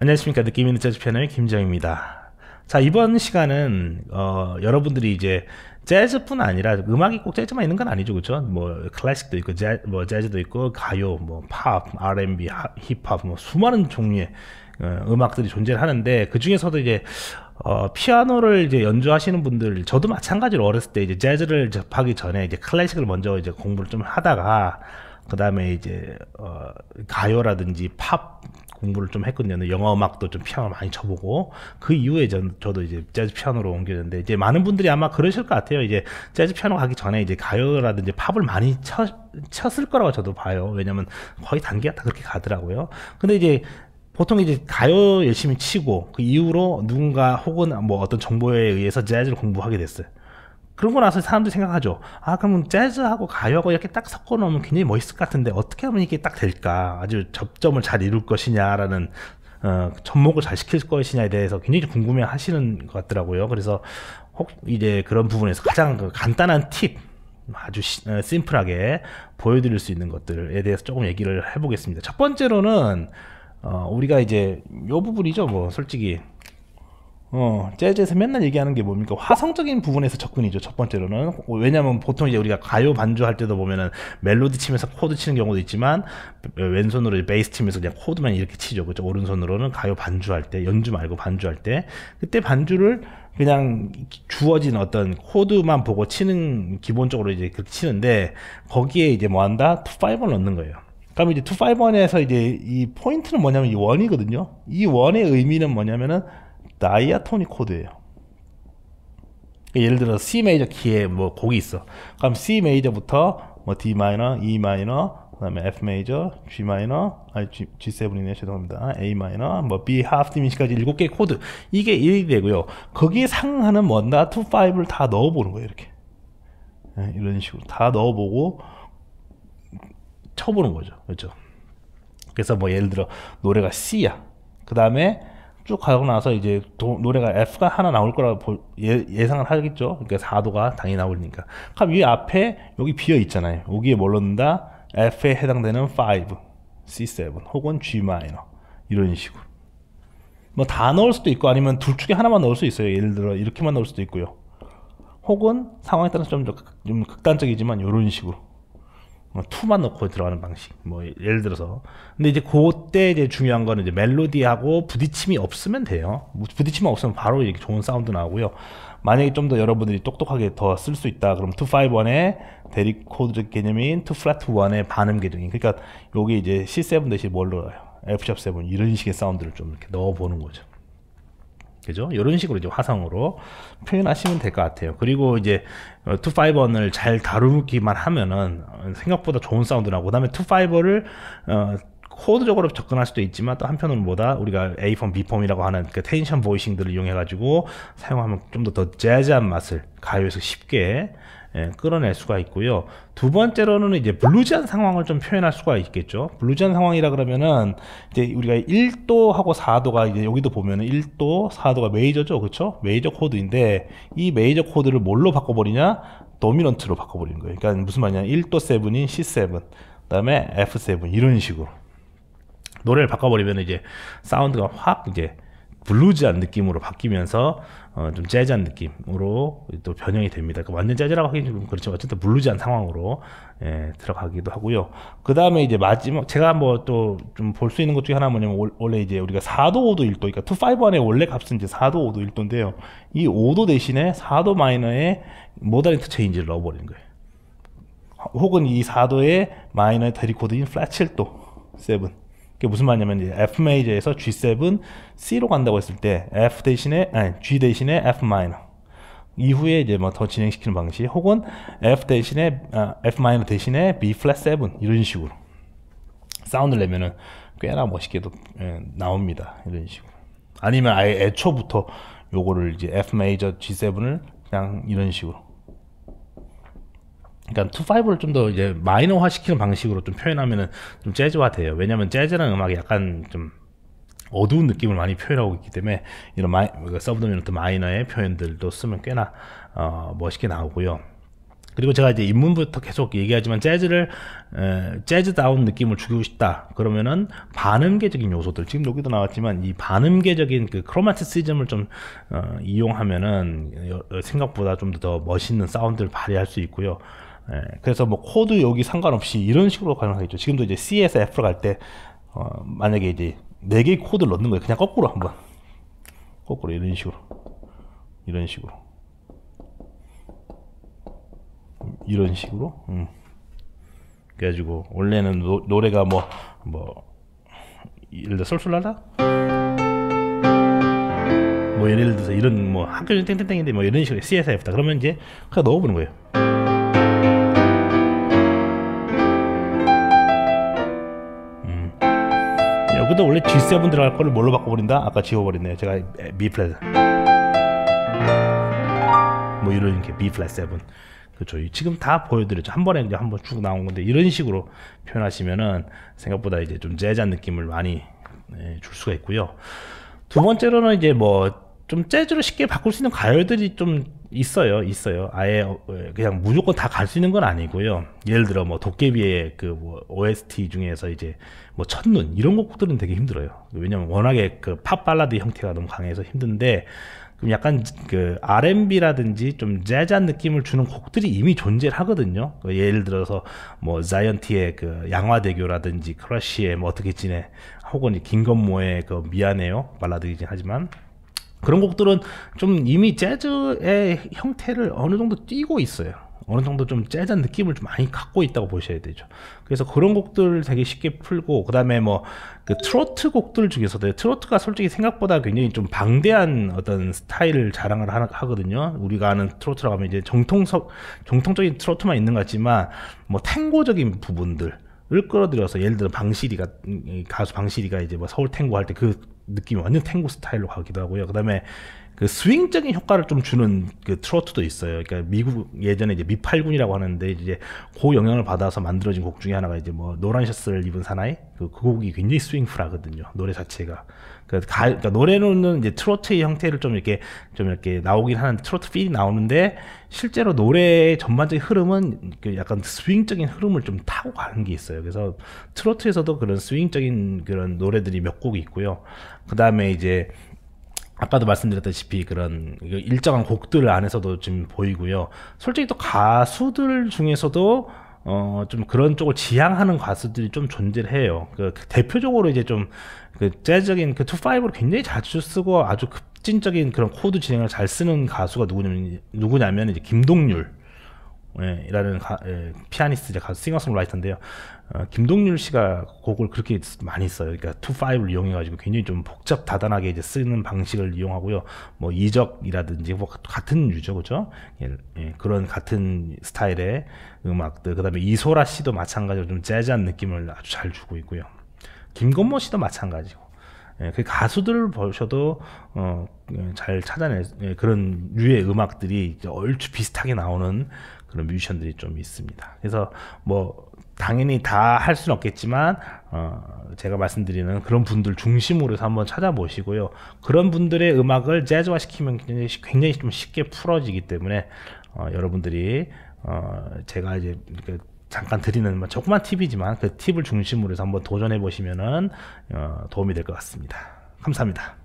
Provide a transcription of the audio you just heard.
안녕하십니까 느낌 있는 재즈 패널 김정입니다. 자 이번 시간은 어, 여러분들이 이제 재즈뿐 아니라 음악이 꼭 재즈만 있는 건 아니죠, 그렇죠? 뭐 클래식도 있고 재, 뭐 재즈도 있고 가요, 뭐 팝, R&B, 힙합, 뭐 수많은 종류의 어, 음악들이 존재하는데 그 중에서도 이제 어, 피아노를 이제 연주하시는 분들, 저도 마찬가지로 어렸을 때 이제 재즈를 접하기 전에 이제 클래식을 먼저 이제 공부를 좀 하다가, 그 다음에 이제, 어, 가요라든지 팝 공부를 좀 했거든요. 영어 음악도 좀 피아노 많이 쳐보고, 그 이후에 전, 저도 이제 재즈 피아노로 옮겼는데, 이제 많은 분들이 아마 그러실 것 같아요. 이제 재즈 피아노 가기 전에 이제 가요라든지 팝을 많이 쳐, 쳤을 거라고 저도 봐요. 왜냐면 거의 단계가 다 그렇게 가더라고요. 근데 이제 보통 이제 가요 열심히 치고 그 이후로 누군가 혹은 뭐 어떤 정보에 의해서 재즈를 공부하게 됐어요. 그런거 나서 사람들이 생각하죠. 아, 그러면 재즈하고 가요하고 이렇게 딱 섞어 놓으면 굉장히 멋있을 것 같은데 어떻게 하면 이게 딱 될까? 아주 접점을 잘 이룰 것이냐라는 어, 접목을 잘 시킬 것이냐에 대해서 굉장히 궁금해 하시는 것 같더라고요. 그래서 혹 이제 그런 부분에서 가장 그 간단한 팁 아주 시, 어, 심플하게 보여드릴 수 있는 것들에 대해서 조금 얘기를 해보겠습니다. 첫 번째로는 어, 우리가 이제 요 부분이죠 뭐 솔직히 어, 재즈에서 맨날 얘기하는 게 뭡니까? 화성적인 부분에서 접근이죠. 첫 번째로는. 어, 왜냐면 보통 이제 우리가 가요 반주할 때도 보면은 멜로디 치면서 코드 치는 경우도 있지만 왼손으로 베이스 치면서 그냥 코드만 이렇게 치죠. 그죠? 오른손으로는 가요 반주할 때, 연주 말고 반주할 때. 그때 반주를 그냥 주어진 어떤 코드만 보고 치는 기본적으로 이제 그렇게 치는데 거기에 이제 뭐 한다? 투 파이브를 넣는 거예요. 그럼 이제 251에서 이제 이 포인트는 뭐냐면 이 원이거든요. 이 원의 의미는 뭐냐면은 다이아토닉 코드예요. 그러니까 예를 들어 C 메이저 키에 뭐 곡이 있어. 그럼 C 메이저부터 뭐 D 마이너, E 마이너, 그다음에 F 메이저, G 마이너, 아니 G, 7이네 죄송합니다. A 마이너, 뭐 B 하프 디민시까지 일곱 개 코드 이게 1이 되고요. 거기에 상응하는 뭔가 2, 5를 다 넣어보는 거예요 이렇게 네, 이런 식으로 다 넣어보고 쳐보는 거죠. 그렇죠? 그래서 뭐 예를 들어 노래가 C야. 그 다음에 쭉 가고 나서 이제 도, 노래가 F가 하나 나올 거라고 보, 예, 상을 하겠죠. 그러니까 4도가 당연히 나오니까. 그럼 위 앞에 여기 비어 있잖아요. 여기에 뭘 넣는다? F에 해당되는 5, C7 혹은 G 마이너 이런 식으로. 뭐 다 넣을 수도 있고 아니면 둘 중에 하나만 넣을 수 있어요. 예를 들어 이렇게만 넣을 수도 있고요. 혹은 상황에 따라서 좀, 좀 극단적이지만 이런 식으로. 어, 투만 넣고 들어가는 방식. 뭐 예를 들어서. 근데 이제 그때 이제 중요한 거는 이제 멜로디하고 부딪힘이 없으면 돼요. 부딪힘 없으면 바로 이렇게 좋은 사운드 나오고요. 만약에 좀 더 여러분들이 똑똑하게 더 쓸 수 있다. 그럼 251의 대립 코드 개념인 2flat1의 반음 개념인. 그러니까 요게 이제 C7 대신 뭘 넣어요? F7 이런 식의 사운드를 좀 이렇게 넣어 보는 거죠. 그죠? 이런 식으로 이제 화상으로 표현하시면 될 것 같아요. 그리고 이제 251을 어, 잘 다루기만 하면은 음, 생각보다 좋은 사운드 라고 그다음에 투파이버를 어, 코드적으로 접근할 수도 있지만 또 한편으로는 뭐다 우리가 A폼, B폼이라고 하는 그 텐션 보이싱들을 이용해 가지고 사용하면 좀 더 더 재즈한 맛을 가요에서 쉽게 예, 끌어낼 수가 있고요. 두 번째로는 이제 블루지한 상황을 좀 표현할 수가 있겠죠. 블루지한 상황이라 그러면은 이제 우리가 1도하고 4도가 이제 여기도 보면은 1도, 4도가 메이저죠. 그렇죠? 메이저 코드인데 이 메이저 코드를 뭘로 바꿔 버리냐? 도미넌트로 바꿔버리는 거예요. 그러니까 무슨 말이냐 1도 7인 C7 그다음에 F7 이런 식으로 노래를 바꿔버리면 이제 사운드가 확 이제 블루즈한 느낌으로 바뀌면서 어, 좀 재즈한 느낌으로 또 변형이 됩니다. 그 완전 재즈라고 하긴 좀 그렇죠. 어쨌든 블루즈한 상황으로 예, 들어가기도 하고요. 그 다음에 이제 마지막 제가 뭐 또 좀 볼 수 있는 것 중에 하나 뭐냐면 올, 원래 이제 우리가 4도 5도 1도 그러니까 251의 원래 값은 이제 4도 5도 1도인데요. 이 5도 대신에 4도 마이너에 모던 인터체인지를 넣어버리는 거예요. 혹은 이 4도에 마이너의 데리코드인 플랫 7도 7 그게 무슨 말이냐면 이제 F 메이저에서 G7 C로 간다고 했을 때 F 대신에 아니 G 대신에 F 마이너 이후에 이제 뭐 더 진행시키는 방식 혹은 F 대신에 아, F 마이너 대신에 B 플랫 7 이런 식으로 사운드를 내면은 꽤나 멋있게도 예, 나옵니다 이런 식으로 아니면 아예 애초부터 요거를 이제 F 메이저 G7을 그냥 이런 식으로 그러니까 투파이브를 좀 더 이제 마이너화 시키는 방식으로 좀 표현하면은 좀 재즈화 돼요. 왜냐면 재즈라는 음악이 약간 좀 어두운 느낌을 많이 표현하고 있기 때문에 이런 마이, 그러니까 서브도미넌트 마이너의 표현들도 쓰면 꽤나 어, 멋있게 나오고요. 그리고 제가 이제 입문부터 계속 얘기하지만 재즈를 에, 재즈다운 느낌을 주고 싶다 그러면은 반음계적인 요소들 지금 여기도 나왔지만 이 반음계적인 그 크로마티시즘을 좀 어, 이용하면은 생각보다 좀 더 멋있는 사운드를 발휘할 수 있고요. 예, 그래서 뭐 코드 여기 상관없이 이런 식으로 가능하겠죠. 지금도 이제 C에서 F로 갈때 어, 만약에 이제 네 개의 코드를 넣는 거예요. 그냥 거꾸로 한번 거꾸로 이런 식으로 이런 식으로 이런 식으로 음. 그래가지고 원래는 노, 노래가 뭐뭐 뭐 예를 들어 솔솔라라 뭐 예를 들어서 이런 뭐 학교 땡땡땡인데 뭐 이런 식으로 C에서 F다 그러면 이제 그냥 넣어보는 거예요. 여기도 원래 G7 들어갈 거를 뭘로 바꿔버린다? 아까 지워버렸네요 제가 B 플랫 뭐 이런 게 B 플랫 7 그렇죠 지금 다 보여드렸죠 한 번에 이제 한번 쭉 나온 건데 이런 식으로 표현하시면은 생각보다 이제 좀 재즈한 느낌을 많이 예, 줄 수가 있고요 두 번째로는 이제 뭐 좀 재즈로 쉽게 바꿀 수 있는 가열들이좀 있어요, 있어요. 아예 어, 그냥 무조건 다 갈 수 있는 건 아니고요. 예를 들어 뭐 도깨비의 그 뭐 OST 중에서 이제 뭐 첫눈 이런 곡들은 되게 힘들어요. 왜냐면 워낙에 그 팝 발라드 형태가 너무 강해서 힘든데 그럼 약간 그 R&B라든지 좀 재즈한 느낌을 주는 곡들이 이미 존재하거든요. 그 예를 들어서 뭐 자이언티의 그 양화대교라든지 크러쉬의 뭐 어떻게 지내 혹은 김건모의 그 미안해요 발라드이긴 하지만 그런 곡들은 좀 이미 재즈의 형태를 어느 정도 띄고 있어요. 어느 정도 좀 재즈한 느낌을 좀 많이 갖고 있다고 보셔야 되죠. 그래서 그런 곡들 되게 쉽게 풀고 그다음에 뭐그 트로트 곡들 중에서도 트로트가 솔직히 생각보다 굉장히 좀 방대한 어떤 스타일을 자랑을 하거든요. 우리가 아는 트로트라고 하면 이제 정통석 정통적인 트로트만 있는 것 같지만 뭐 탱고적인 부분들 을 끌어들여서 예를 들어 방시리가 가수 방시리가 이제 뭐 서울 탱고 할때그 느낌이 완전 탱고 스타일로 가기도 하고요. 그다음에 그 스윙적인 효과를 좀 주는 그 트로트도 있어요. 그러니까 미국 예전에 이제 미팔군이라고 하는데 이제 고 그 영향을 받아서 만들어진 곡 중에 하나가 이제 뭐 노란 셔츠를 입은 사나이 그, 그 곡이 굉장히 스윙풀하거든요. 노래 자체가. 그 가, 그러니까 노래로는 이제 트로트의 형태를 좀 이렇게 좀 이렇게 나오긴 하는 트로트 필이 나오는데 실제로 노래의 전반적인 흐름은 그 약간 스윙적인 흐름을 좀 타고 가는 게 있어요. 그래서 트로트에서도 그런 스윙적인 그런 노래들이 몇 곡이 있고요. 그 다음에 이제 아까도 말씀드렸다시피 그런 그 일정한 곡들 안에서도 지금 보이고요. 솔직히 또 가수들 중에서도 어, 좀 그런 쪽을 지향하는 가수들이 좀 존재해요. 그 대표적으로 이제 좀 그 재즈적인 그 투파이브를 굉장히 자주 쓰고 아주 급진적인 그런 코드 진행을 잘 쓰는 가수가 누구냐면 누구냐면 이제 김동률. 예, 이라는 가, 예, 피아니스트 가수 싱어송라이터인데요. 어, 김동률 씨가 곡을 그렇게 많이 써요. 그러니까 투파를 이용해가지고 굉장히 좀 복잡 다단하게 이제 쓰는 방식을 이용하고요. 뭐 이적이라든지 뭐 같은 유죠, 그죠? 예, 예, 그런 같은 스타일의 음악들. 그다음에 이소라 씨도 마찬가지로 좀 재즈한 느낌을 아주 잘 주고 있고요. 김건모 씨도 마찬가지고. 예, 그가수들 보셔도 어, 예, 잘 찾아낼 예, 그런 류의 음악들이 얼추 비슷하게 나오는 그런 뮤지션들이 좀 있습니다. 그래서 뭐 당연히 다 할 수는 없겠지만 어 제가 말씀드리는 그런 분들 중심으로 해서 한번 찾아보시고요. 그런 분들의 음악을 재즈화 시키면 굉장히, 굉장히 좀 쉽게 풀어지기 때문에 어 여러분들이 어 제가 이제 잠깐 드리는 뭐 조그만 팁이지만 그 팁을 중심으로 해서 한번 도전해 보시면은 어, 도움이 될 것 같습니다. 감사합니다.